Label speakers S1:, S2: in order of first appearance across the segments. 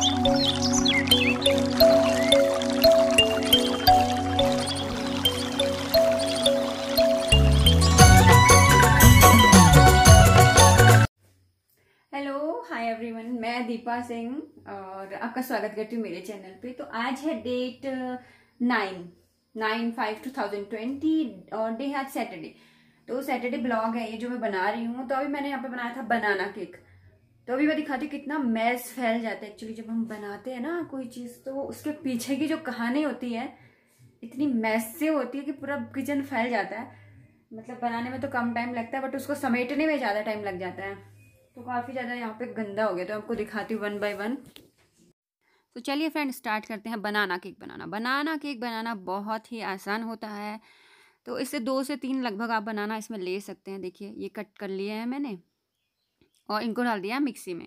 S1: मैं दीपा सिंह और आपका स्वागत करती हूँ मेरे चैनल पे तो आज है date nine nine five two thousand twenty और डे है आज सैटरडे तो सैटरडे ब्लॉग है ये जो मैं बना रही हूँ तो अभी मैंने यहाँ पे बनाया था बनाना केक तो अभी मैं दिखाती हूँ कितना मैस फैल जाता है एक्चुअली जब हम बनाते हैं ना कोई चीज़ तो उसके पीछे की जो कहानी होती है इतनी मैस से होती है कि पूरा किचन फैल जाता है मतलब बनाने में तो कम टाइम लगता है बट उसको समेटने में ज़्यादा टाइम लग जाता है तो काफ़ी ज़्यादा यहाँ पे गंदा हो गया तो आपको दिखाती हूँ वन बाय वन तो चलिए फ्रेंड स्टार्ट करते हैं बनाना केक बनाना बनाना केक बनाना बहुत ही आसान होता है तो इससे दो से तीन लगभग आप बनाना इसमें ले सकते हैं देखिए ये कट कर लिए हैं मैंने और इनको डाल दिया मिक्सी में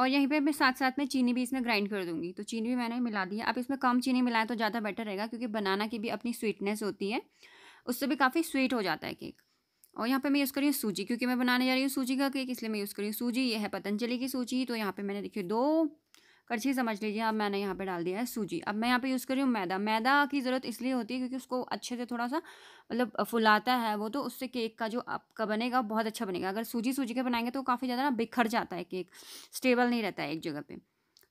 S1: और यहीं पे मैं साथ साथ में चीनी भी इसमें ग्राइंड कर दूंगी तो चीनी भी मैंने मिला दी है आप इसमें कम चीनी मिलाएं तो ज़्यादा बेटर रहेगा क्योंकि बनाना की भी अपनी स्वीटनेस होती है उससे भी काफ़ी स्वीट हो जाता है केक और यहाँ पे मैं यूज़ कर रही हूँ सूजी क्योंकि मैं बनाने जा रही हूँ सूजी का केक इसलिए मैं यूज़ कर रही हूँ सूजी यह है पतंजलि की सूजी तो यहाँ पर मैंने देखिए दो करछी समझ लीजिए अब मैंने यहाँ पे डाल दिया है सूजी अब मैं यहाँ पे यूज़ कर रही हूँ मैदा मैदा की ज़रूरत इसलिए होती है क्योंकि उसको अच्छे से थोड़ा सा मतलब फुलाता है वो तो उससे केक का जो आपका बनेगा बहुत अच्छा बनेगा अगर सूजी सूजी के बनाएंगे तो काफ़ी ज़्यादा ना बिखर जाता है केक स्टेबल नहीं रहता है एक जगह पर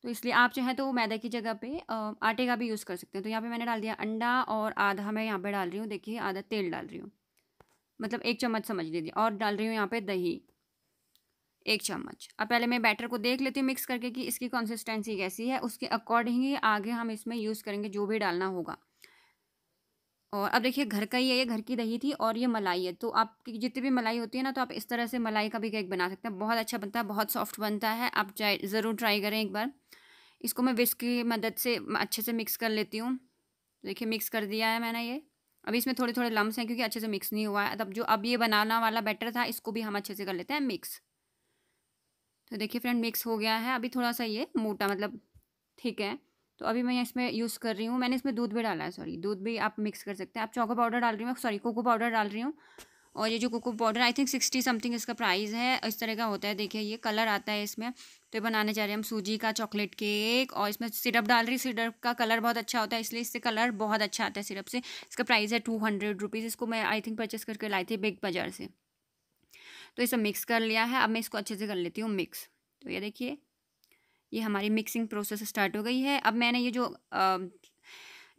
S1: तो इसलिए आप चाहें तो मैदा की जगह पर आटे का भी यूज़ कर सकते हैं तो यहाँ पर मैंने डाल दिया अंडा और आधा मैं यहाँ पर डाल रही हूँ देखिए आधा तेल डाल रही हूँ मतलब एक चम्मच समझ लीजिए और डाल रही हूँ यहाँ पर दही एक चम्मच अब पहले मैं बैटर को देख लेती हूँ मिक्स करके कि इसकी कंसिस्टेंसी कैसी है उसके अकॉर्डिंग ही आगे हम इसमें यूज़ करेंगे जो भी डालना होगा और अब देखिए घर का ही है ये घर की दही थी और ये मलाई है तो आपकी जितनी भी मलाई होती है ना तो आप इस तरह से मलाई का भी केक बना सकते हैं बहुत अच्छा बनता है बहुत सॉफ्ट बनता है आप ज़रूर ट्राई करें एक बार इसको मैं विस्क की मदद से अच्छे से मिक्स कर लेती हूँ देखिए मिक्स कर दिया है मैंने ये अभी इसमें थोड़े थोड़े लम्स हैं क्योंकि अच्छे से मिक्स नहीं हुआ है तब जो अब ये बनाना वाला बैटर था इसको भी हम अच्छे से कर लेते हैं मिक्स तो देखिए फ्रेंड मिक्स हो गया है अभी थोड़ा सा ये मोटा मतलब ठीक है तो अभी मैं इसमें यूज़ कर रही हूँ मैंने इसमें दूध भी डाला है सॉरी दूध भी आप मिक्स कर सकते हैं आप चोको पाउडर डाल रही हूँ सॉरी कोको पाउडर डाल रही हूँ और ये जो cocoa powder I think sixty something इसका प्राइस है इस तरह का होता है देखिए ये कलर आता है इसमें तो ये बनाने जा रहे हैं हम सूजी का चॉकलेट केक और इसमें सिरप डाल रही सिरप का कलर बहुत अच्छा होता है इसलिए इससे कलर बहुत अच्छा आता है सिरप से इसका प्राइस है टू हंड्रेड रुपीज़ इसको मैं आई थिंक परचेस करके लाई थी बिग बाज़ार से तो ये सब मिक्स कर लिया है अब मैं इसको अच्छे से कर लेती हूँ मिक्स तो ये देखिए ये हमारी मिक्सिंग प्रोसेस स्टार्ट हो गई है अब मैंने ये जो आ,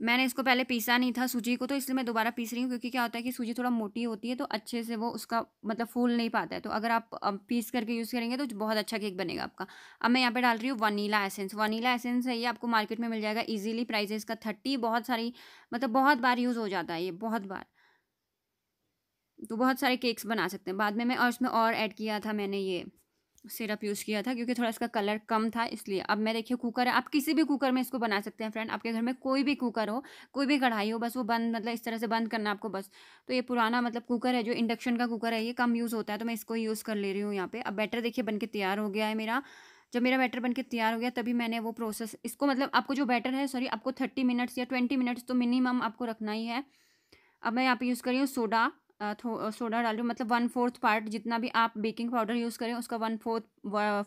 S1: मैंने इसको पहले पीसा नहीं था सूजी को तो इसलिए मैं दोबारा पीस रही हूँ क्योंकि क्या होता है कि सूजी थोड़ा मोटी होती है तो अच्छे से वो उसका मतलब फूल नहीं पाता है तो अगर आप पीस करके यूज़ करेंगे तो बहुत अच्छा केक बनेगा आपका अब मैं यहाँ पर डाल रही हूँ वनीला एसेंस वनीला एसेंस है ये आपको मार्केट में मिल जाएगा ईजिली प्राइजेस इसका थर्टी बहुत सारी मतलब बहुत बार यूज़ हो जाता है ये बहुत बार तो बहुत सारे केक्स बना सकते हैं बाद में मैं और उसमें और ऐड किया था मैंने ये सिरप यूज़ किया था क्योंकि थोड़ा इसका कलर कम था इसलिए अब मैं देखिए कुकर है आप किसी भी कुकर में इसको बना सकते हैं फ्रेंड आपके घर में कोई भी कुकर हो कोई भी कढ़ाई हो बस वो बंद मतलब इस तरह से बंद करना आपको बस तो ये पुराना मतलब कुकर है जो इंडक्शन का कुकर है ये कम यूज़ होता है तो मैं इसको यूज़ कर ले रही हूँ यहाँ पर अब बैटर देखिए बन के तैयार हो गया है मेरा जब मेरा बैटर बन तैयार हो गया तभी मैंने वो प्रोसेस इसको मतलब आपको जो बैटर है सॉरी आपको थर्टी मिनट्स या ट्वेंटी मिनट्स तो मिनिमम आपको रखना ही है अब मैं यहाँ पर यूज़ कर रही हूँ सोडा सोडा डाल रही हूँ मतलब वन फोर्थ पार्ट जितना भी आप बेकिंग पाउडर यूज़ करें उसका वन फोर्थ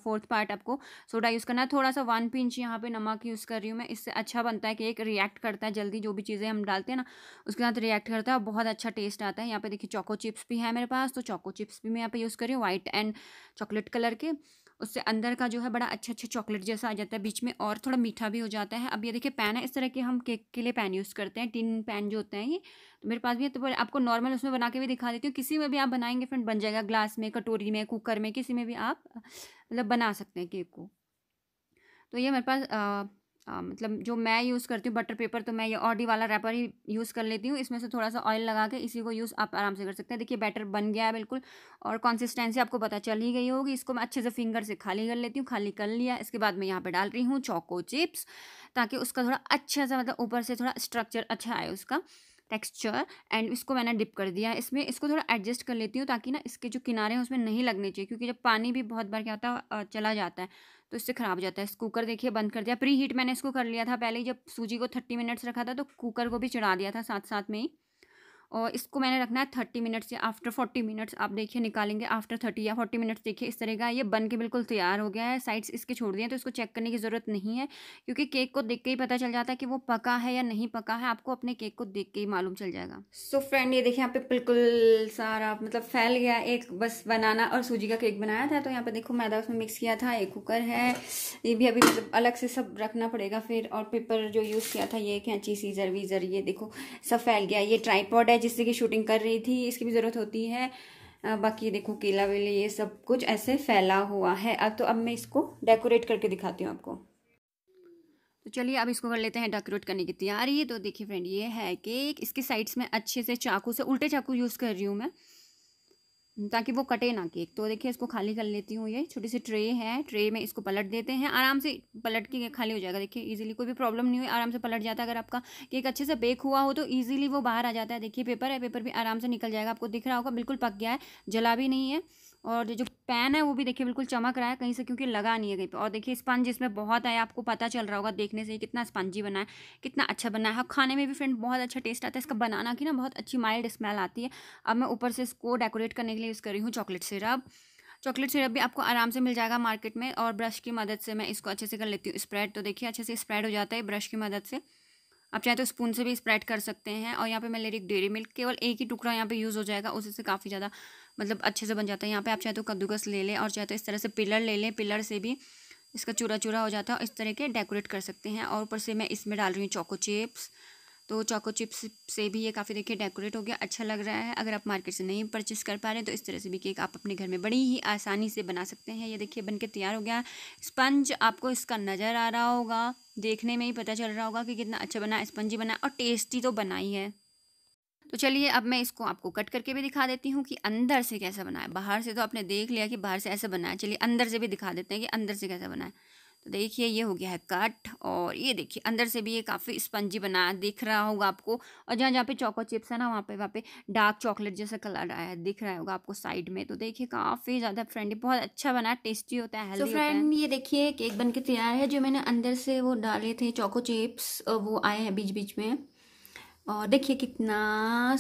S1: फोर्थ पार्ट आपको सोडा यूज़ करना है थोड़ा सा वन पिंच यहाँ पे नमक यूज़ कर रही हूँ मैं इससे अच्छा बनता है कि एक रिएक्ट करता है जल्दी जो भी चीज़ें हम डालते हैं ना उसके साथ रिएक्ट करता है और बहुत अच्छा टेस्ट आता है यहाँ पे देखिए चोको चिप्स भी है मेरे पास तो चोको चिप्स भी मैं यहाँ पे यूज़ कर रही हूँ वाइट एंड चॉकलेट कलर के उससे अंदर का जो है बड़ा अच्छा अच्छा चॉकलेट जैसा आ जाता है बीच में और थोड़ा मीठा भी हो जाता है अब ये देखिए पैन है इस तरह के हम केक के लिए पैन यूज़ करते हैं टिन पैन जो होते हैं ये तो मेरे पास भी है तो आपको नॉर्मल उसमें बना के भी दिखा देती हूँ किसी में भी आप बनाएंगे फ्रेंड बन जाएगा ग्लास में कटोरी में कुकर में किसी में भी आप मतलब बना सकते हैं केक को तो ये मेरे पास आ, मतलब जो मैं यूज़ करती हूँ बटर पेपर तो मैं ये ऑडी वाला रैपर ही यूज़ कर लेती हूँ इसमें से थोड़ा सा ऑयल लगा के इसी को यूज़ आप आराम से कर सकते हैं देखिए बैटर बन गया है बिल्कुल और कंसिस्टेंसी आपको पता चल ही गई होगी इसको मैं अच्छे से फिंगर से खाली कर लेती हूँ खाली कर लिया इसके बाद मैं यहाँ पर डाल रही हूँ चौको चिप्स ताकि उसका थोड़ा अच्छा सा मतलब ऊपर से थोड़ा स्ट्रक्चर अच्छा आए उसका टेक्सचर एंड इसको मैंने डिप कर दिया इसमें इसको थोड़ा एडजस्ट कर लेती हूँ ताकि ना इसके जो किनारे हैं उसमें नहीं लगने चाहिए क्योंकि जब पानी भी बहुत बार क्या होता है चला जाता है तो इससे ख़राब हो जाता है कुकर देखिए बंद कर दिया प्री हीट मैंने इसको कर लिया था पहले जब सूजी को थर्टी मिनट्स रखा था तो कुकर को भी चढ़ा दिया था साथ साथ में ही और इसको मैंने रखना है थर्टी मिनट्स या आफ्टर फोर्टी मिनट्स आप देखिए निकालेंगे आफ्टर थर्टी या फोर्टी मिनट्स देखिए इस तरह का ये बन के बिल्कुल तैयार हो गया है साइड्स इसके छोड़ दिए तो इसको चेक करने की ज़रूरत नहीं है क्योंकि केक को देख के ही पता चल जाता है कि वो पका है या नहीं पका है आपको अपने केक को देख के ही मालूम चल जाएगा सो so फ्रेंड ये देखिए यहाँ पे बिल्कुल सारा मतलब फैल गया एक बस बनाना और सूजी का केक बनाया था तो यहाँ पे देखो मैदा उसमें मिक्स किया था एक कुकर है ये भी अभी मतलब अलग से सब रखना पड़ेगा फिर और पेपर जो यूज़ किया था ये कैंची सीजर वीजर ये देखो सब फैल गया ये ट्राईपॉड है जिससे कि शूटिंग कर रही थी इसकी भी ज़रूरत होती है बाकी देखो केला वेले ये सब कुछ ऐसे फैला हुआ है अब तो अब मैं इसको डेकोरेट करके दिखाती हूँ आपको तो चलिए अब इसको कर लेते हैं डेकोरेट करने की तैयारी तो देखिए फ्रेंड ये है केक इसके साइड्स में अच्छे से चाकू से उल्टे चाकू यूज़ कर रही हूँ मैं ताकि वो कटे ना केक तो देखिए इसको खाली कर लेती हूँ ये छोटी सी ट्रे है ट्रे में इसको पलट देते हैं आराम से पलट के खाली हो जाएगा देखिए इजीली कोई भी प्रॉब्लम नहीं हुई आराम से पलट जाता है अगर आपका केक अच्छे से बेक हुआ हो तो ईजिली वो बाहर आ जाता है देखिए पेपर है पेपर भी आराम से निकल जाएगा आपको दिख रहा होगा बिल्कुल पक गया है जला भी नहीं है और जो पैन है वो भी देखिए बिल्कुल चमक रहा है कहीं से क्योंकि लगा नहीं है कहीं पे और देखिए स्पंज इसमें बहुत है आपको पता चल रहा होगा देखने से कितना स्पंजी बना है कितना अच्छा बना है खाने में भी फ्रेंड बहुत अच्छा टेस्ट आता है इसका बनाना की ना बहुत अच्छी माइल्ड स्मेल आती है अब मैं ऊपर से इसको डेकोरेट करने के लिए यूज़ कर रही हूँ चॉकलेट सिरप चॉकलेट सिरप भी आपको आराम से मिल जाएगा मार्केट में और ब्रश की मदद से मैं इसको अच्छे से कर लेती हूँ स्प्रेड तो देखिए अच्छे से स्प्रेड हो जाता है ब्रश की मदद से आप चाहे तो स्पून से भी स्प्रेड कर सकते हैं और यहाँ पे मैं ले रही डेयरी मिल्क केवल एक ही टुकड़ा यहाँ पे यूज़ हो जाएगा उसी से काफ़ी ज़्यादा मतलब अच्छे से बन जाता है यहाँ पे आप चाहे तो कद्दूकस ले लें और चाहे तो इस तरह से पिलर ले लें पिलर से भी इसका चूरा चूरा हो जाता है इस तरह के डेकोरेट कर सकते हैं और ऊपर से मैं इसमें डाल रही हूँ चॉको चिप्स तो चोको चिप्स से भी ये काफ़ी देखिए डेकोरेट हो गया अच्छा लग रहा है अगर आप मार्केट से नहीं परचेस कर पा रहे हैं तो इस तरह से भी केक आप अपने घर में बड़ी ही आसानी से बना सकते हैं ये देखिए बन के तैयार हो गया स्पंज आपको इसका नज़र आ रहा होगा देखने में ही पता चल रहा होगा कि कितना अच्छा बना स्पंजी बना और टेस्टी तो बना ही है तो चलिए अब मैं इसको आपको कट करके भी दिखा देती हूँ कि अंदर से कैसा बना है बाहर से तो आपने देख लिया कि बाहर से ऐसा बना है चलिए अंदर से भी दिखा देते हैं कि अंदर से कैसा बना है तो देखिए ये हो गया है कट और ये देखिए अंदर से भी ये काफ़ी स्पंजी बना दिख रहा होगा आपको और जहाँ जहाँ पे चॉको चिप्स है ना वहाँ पे वहाँ पे डार्क चॉकलेट जैसा कलर आया है दिख रहा होगा आपको साइड में तो देखिए काफ़ी ज़्यादा फ्रेंडली बहुत अच्छा बना टेस्टी होता है हेल्थ फ्रेंड ये देखिए केक बन के तैयार है जो मैंने अंदर से वो डाले थे चॉको चिप्स वो आए हैं बीच बीच में और देखिए कितना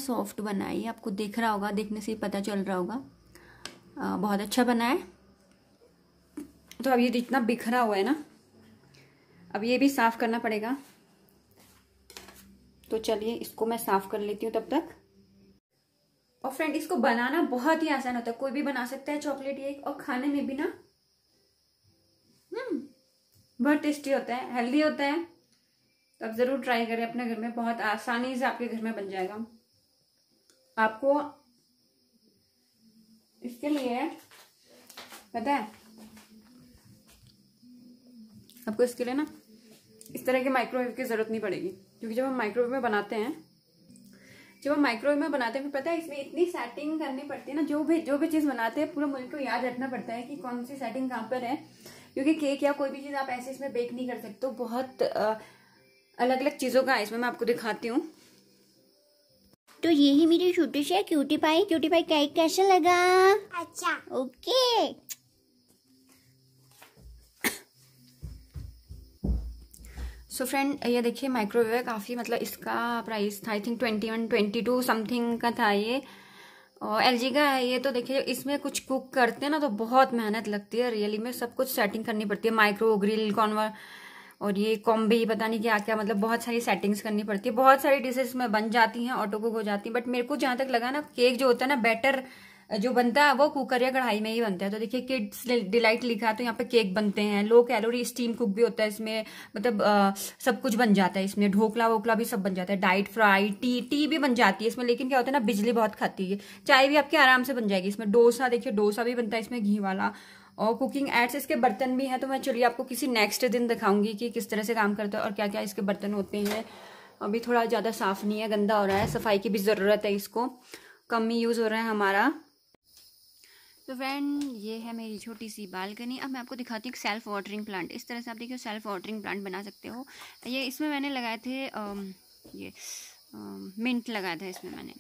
S1: सॉफ्ट बना है आपको दिख रहा होगा देखने से पता चल रहा होगा बहुत अच्छा बना है तो अब ये जितना बिखरा हुआ है ना अब ये भी साफ करना पड़ेगा तो चलिए इसको मैं साफ कर लेती हूँ तब तक और फ्रेंड इसको बनाना बहुत ही आसान होता है कोई भी बना सकता है चॉकलेट केक और खाने में भी ना हम्म बहुत टेस्टी होता है हेल्दी होता है तो आप ज़रूर ट्राई करें अपने घर में बहुत आसानी से आपके घर में बन जाएगा आपको इसके लिए पता है आपको इसके लिए ना इस तरह के माइक्रोवेव की ज़रूरत नहीं पड़ेगी क्योंकि जब हम माइक्रोवेव में बनाते हैं जब हम माइक्रोवेव में बनाते हैं पता है इसमें इतनी सेटिंग करनी पड़ती है ना जो भी जो भी चीज़ बनाते हैं पूरे मुल्क को याद रखना पड़ता है कि कौन सी सेटिंग कहाँ पर है क्योंकि केक या कोई भी चीज़ आप ऐसे इसमें बेक नहीं कर सकते बहुत अलग अलग चीज़ों का इसमें मैं आपको दिखाती हूँ तो यही मेरी छोटी सी है क्यूटी पाई क्यूटी पाई कैक कैसा लगा अच्छा ओके सो so फ्रेंड ये देखिए माइक्रोवेव है काफ़ी मतलब इसका प्राइस था I think twenty one twenty two something का था ये और एल का है ये तो देखिए इसमें कुछ कुक करते हैं ना तो बहुत मेहनत लगती है रियली में सब कुछ सेटिंग करनी पड़ती है माइक्रो ग्रिल कॉन्वर और ये कॉम्बे पता नहीं क्या क्या मतलब बहुत सारी सेटिंग्स करनी पड़ती है बहुत सारी डिशेज में बन जाती हैं ऑटो कुक हो जाती हैं बट मेरे को जहाँ तक लगा ना केक जो होता है ना बेटर जो बनता है वो कुकर या कढ़ाई में ही बनता है तो देखिए किड्स डिलाइट लिखा है तो यहाँ पे केक बनते हैं लो कैलोरी स्टीम कुक भी होता है इसमें मतलब आ, सब कुछ बन जाता है इसमें ढोकला वोकला भी सब बन जाता है डाइट फ्राई टी टी भी बन जाती है इसमें लेकिन क्या होता है ना बिजली बहुत खाती है चाय भी आपके आराम से बन जाएगी इसमें डोसा देखिए डोसा भी बनता है इसमें घी वाला और कुकिंग एड्स इसके बर्तन भी हैं तो मैं चलिए आपको किसी नेक्स्ट दिन दिखाऊंगी कि किस तरह से काम करता है और क्या क्या इसके बर्तन होते हैं अभी थोड़ा ज़्यादा साफ़ नहीं है गंदा हो रहा है सफाई की भी ज़रूरत है इसको कम ही यूज़ हो रहा है हमारा तो फ्रेंड ये है मेरी छोटी सी बालकनी अब मैं आपको दिखाती हूँ एक सेल्फ़ वाटरिंग प्लांट इस तरह से आप देखिए सेल्फ़ वाटरिंग प्लांट बना सकते हो ये इसमें मैंने लगाए थे आ, ये मिंट लगाया था इसमें मैंने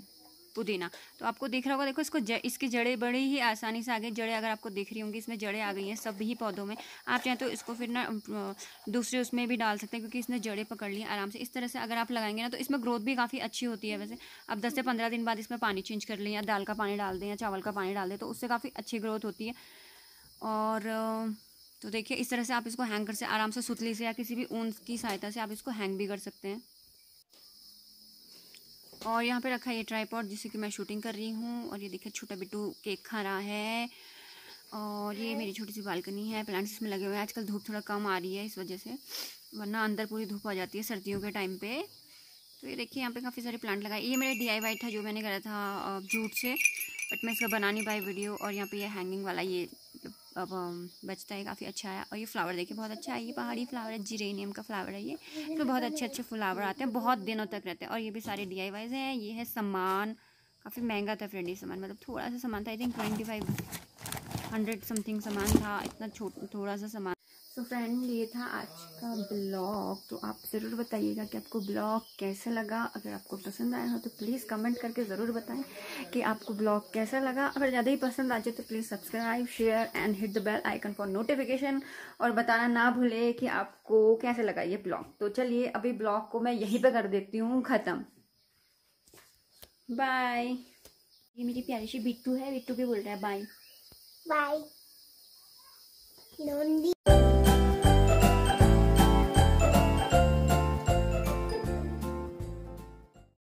S1: पुदीना तो आपको दिख रहा होगा देखो इसको ज, इसकी जड़ें बड़ी ही आसानी से आ गई जड़ें अगर आपको दिख रही होंगी इसमें जड़ें आ गई हैं सभी पौधों में आप चाहें तो इसको फिर ना दूसरे उसमें भी डाल सकते हैं क्योंकि इसने जड़ें पकड़ ली आराम से इस तरह से अगर आप लगाएंगे ना तो इसमें ग्रोथ भी काफ़ी अच्छी होती है वैसे आप दस से पंद्रह दिन बाद इसमें पानी चेंज कर लें या दाल का पानी डाल दें या चावल का पानी डाल दें तो उससे काफ़ी अच्छी ग्रोथ होती है और तो देखिए इस तरह से आप इसको हैंग कर से आराम से सुतली से या किसी भी ऊन की सहायता से आप इसको हैंग भी कर सकते हैं और यहाँ पे रखा है ये ट्राईपॉड जिससे कि मैं शूटिंग कर रही हूँ और ये देखिए छोटा बिट्टू केक खा रहा है और ये मेरी छोटी सी बालकनी है प्लांट्स इसमें लगे हुए हैं आजकल धूप थोड़ा कम आ रही है इस वजह से वरना अंदर पूरी धूप आ जाती है सर्दियों के टाइम पे तो ये देखिए यहाँ पे काफ़ी सारे प्लांट लगाए ये मेरा डी था जो मैंने करा था जूट से बट मैं इसका बना नहीं पाई वीडियो और यहाँ पर यह हैंगिंग वाला ये अब बचता है काफ़ी अच्छा है और ये फ्लावर देखिए बहुत अच्छा है ये पहाड़ी फ्लावर है जीरेनियम का फ्लावर है ये इसमें तो बहुत अच्छे अच्छे फ्लावर आते हैं बहुत दिनों तक रहते हैं और ये भी सारे डी आई वाइज हैं ये है सामान काफ़ी महंगा था फ्रेंडी सामान मतलब थोड़ा सा सामान था I think twenty five hundred something सामान था इतना छोटा थोड़ा सा सामान सो so फ्रेंड ये था आज का ब्लॉग तो आप ज़रूर बताइएगा कि आपको ब्लॉग कैसा लगा अगर आपको पसंद आया हो तो प्लीज़ कमेंट करके ज़रूर बताएं कि आपको ब्लॉग कैसा लगा अगर ज़्यादा ही पसंद आ जाए तो please subscribe share and hit the bell icon for notification और बताना ना भूले कि आपको कैसे लगा ये ब्लॉग तो चलिए अभी ब्लॉग को मैं यहीं पर कर देती हूँ ख़त्म बाय ये मेरी प्यारी सी बिट्टू है बिट्टू भी बोल रहा है बाय बाय